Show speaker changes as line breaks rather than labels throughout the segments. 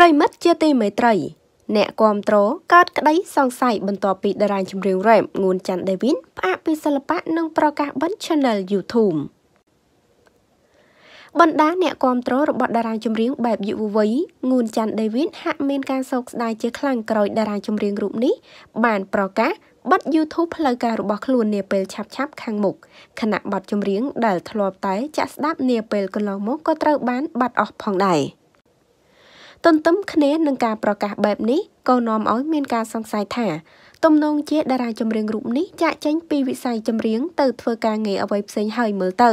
ប្រិមិត្តជាទីមេត្រីអ្នកគាំទ្រកើតក្តី សង្ស័យបន្ទាប់ពីតារាចម្រៀងរ៉េបងួនច័ន្ទដេវីនផ្អាកពីសិល្បៈនិងប្រកាសបិទ Channel YouTube បណ្ដាអ្នកគាំទ្ររបស់តារាចម្រៀងបែបយុវវ័យងួនច័ន្ទដេវីនហាក់មានការសោកស្ដាយជាខ្លាំងក្រោយតារាចម្រៀងរូបនេះបានប្រកាសបិទ YouTube ផ្លូវការរបស់ខ្លួននាពេលឆាប់ៗខាងមុខខណៈបទចម្រៀងដែលធ្លាប់តែចាក់ស្ដាប់នាពេលកន្លងមកក៏ត្រូវបានបាត់អស់ផងដែរ។ទន្ទឹមគ្នានឹងការប្រកាសបែបនេះក៏នាំឲ្យមានការសង្ស័យថាទំនងជា តារាចម្រៀងរូបនេះចាក់ចែងពីវិស័យចម្រៀង ទៅធ្វើការងារអ្វីផ្សេងហើយមើលទៅ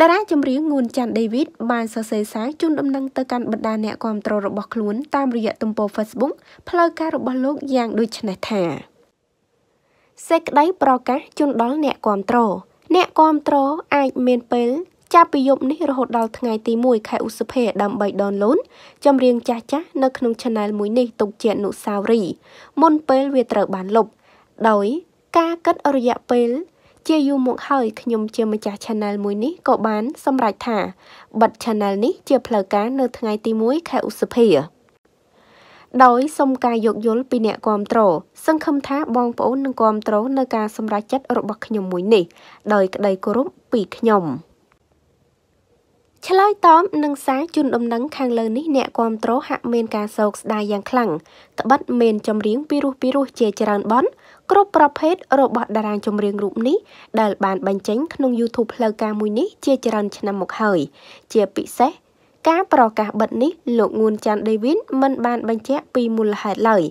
តារាចម្រៀងងួនច័ន្ទដេវីតបានសរសេរសារជូនដំណឹងទៅកាន់បណ្ដាអ្នកគាំទ្ររបស់ខ្លួនតាមរយៈទំព័រ Facebook ផ្លូវការរបស់លោកយ៉ាងដូចនេះថាសេចក្តីប្រកាសជូនដល់អ្នកគាំទ្រអ្នកគាំទ្រអាចមានពេលចាប់ពីយប់នេះរហូតដល់ថ្ងៃទី1ខែឧសភាដើម្បីដនលូនចម្រៀងចាស់ចាស់នៅក្នុង Channel មួយនេះទុកជាអនុស្សាវរីយ៍មុនពេលវាត្រូវបានលុបដោយការកាត់រយៈពេល ជាយូរមកហើយខ្ញុំជាម្ចាស់ Channel មួយនេះក៏បានសម្រេចថាបិទ Channel នេះជាផ្លូវការ នៅថ្ងៃទី1ខែឧសភាដោយសូមការយោគយល់ពីអ្នកគាំទ្រសង្ឃឹមថាបងប្អូននឹងគាំទ្រនៅការសម្រេចចិត្តរបស់ខ្ញុំមួយនេះដោយក្តីគោរពពីខ្ញុំ។ឆ្លើយតបនឹងសារជូនដំណឹងខាងលើនេះអ្នកគ្រប់គ្រងហាក់មានការសោកស្ដាយយ៉ាងខ្លាំងត្បិតមានចម្រៀងពីរោះពីរោះជាច្រើនបន់គ្រប់ប្រភេទរបស់តារាចម្រៀងរូបនេះដែល បានបញ្ចេញ ក្នុង YouTube ផ្លូវការមួយនេះជាច្រើនឆ្នាំមកហើយជាពិសេស ការប្រកាសបិទនេះលោកងួនច័ន្ទដេវីនមិន បានបញ្ជាក់ពីមូលហេតុឡើយ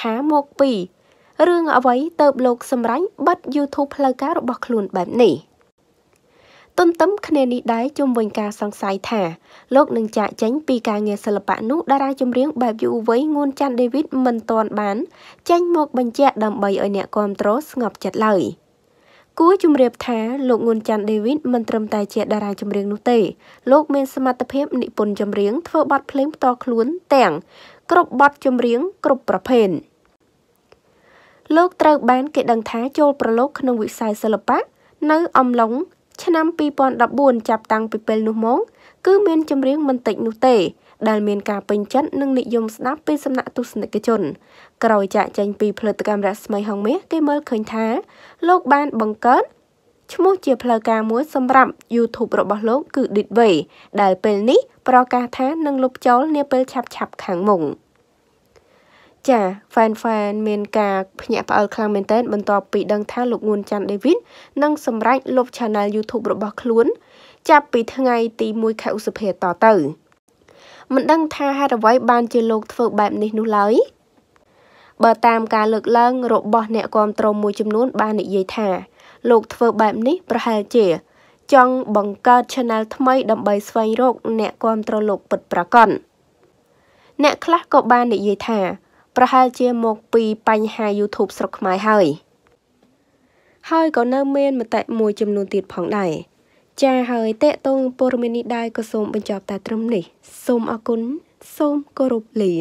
ថាមកពីរឿងអ្វីទៅបលោកសម្រាញ់បិទ YouTube ផ្លូវការរបស់ខ្លួនបែបនេះ។ទន្ទឹមគ្នានេះដែរជំវិញការសង្ស័យថាលោកនឹងចាក់ចែងពីការងារសិល្បៈនោះតារាចម្រៀងបែបយុវវ័យងួនច័ន្ទដេវីតមិនទាន់បានចេញមក បញ្ជាក់ដើម្បីឲ្យអ្នកគ្រប់គ្រងស្ងប់ចិត្តឡើយ។គួរជម្រាបថាលោកងួនច័ន្ទដេវីតមិនត្រឹមតែជាតារាចម្រៀងនោះទេ លោកមានសមត្ថភាពនិពន្ធចម្រៀងធ្វើបទភ្លេងផ្ទាល់ខ្លួនទាំងគ្រប់បទចម្រៀងគ្រប់ប្រភេទលោកត្រូវបានគេដឹងថា ចូលប្រឡូកក្នុងវិស័យសិល្បៈនៅ អំឡុងឆ្នាំ2014ចាប់តាំងពីពេលនោះមកគឺមានចម្រៀងមិនតិចនោះទេ ដែលមានការពេញចិត្តនិងនិយមស្ដាប់ពីសំណាក់ទស្សនិកជនក្រោយចាក់ចែងពីផលិតកម្មរស្មីហងមាសគេមើលឃើញថា លោកបានបង្កើតឈ្មោះជាផ្លូវការមួយសម្រាប់ YouTube របស់លោកគឺ Ditway ដែលពេលនេះប្រកាសថានឹងលុបចោលនាពេលឆាប់ៗខាងមុខ។ចាហ្វែនហ្វែនមានការភ្ញាក់ផ្អើលខ្លាំងមែនទែនបន្ទាប់ពីដឹងថាលោកងួនច័ន្ទដេវីតនឹងសម្រេចលុប Channel YouTube របស់ខ្លួនចាប់ពីថ្ងៃទី1ខែឧសភាតទៅ មិនដឹងថាហេតុអ្វីបានជាលោកធ្វើបែបនេះនោះឡើយបើតាមការលើកឡើងរបស់អ្នកគាំទ្រមួយចំនួន បាននិយាយថា លោកធ្វើបែបនេះប្រហែលជាចង់បង្កើត Channel ថ្មីដើម្បីស្វែងរកអ្នកគាំទ្រលោកពិតប្រាកដអ្នកខ្លះក៏បាននិយាយថាប្រហែលជាមកពីបញ្ហា YouTube ស្រុកខ្មែរហើយហើយក៏នៅមានមតិមួយចំនួនទៀតផងដែរចាហើយតេតងព័ត៌មាននេះដែរក៏សូមបញ្ចប់តែត្រឹមនេះ សូមអរគុណសូមគោរពលា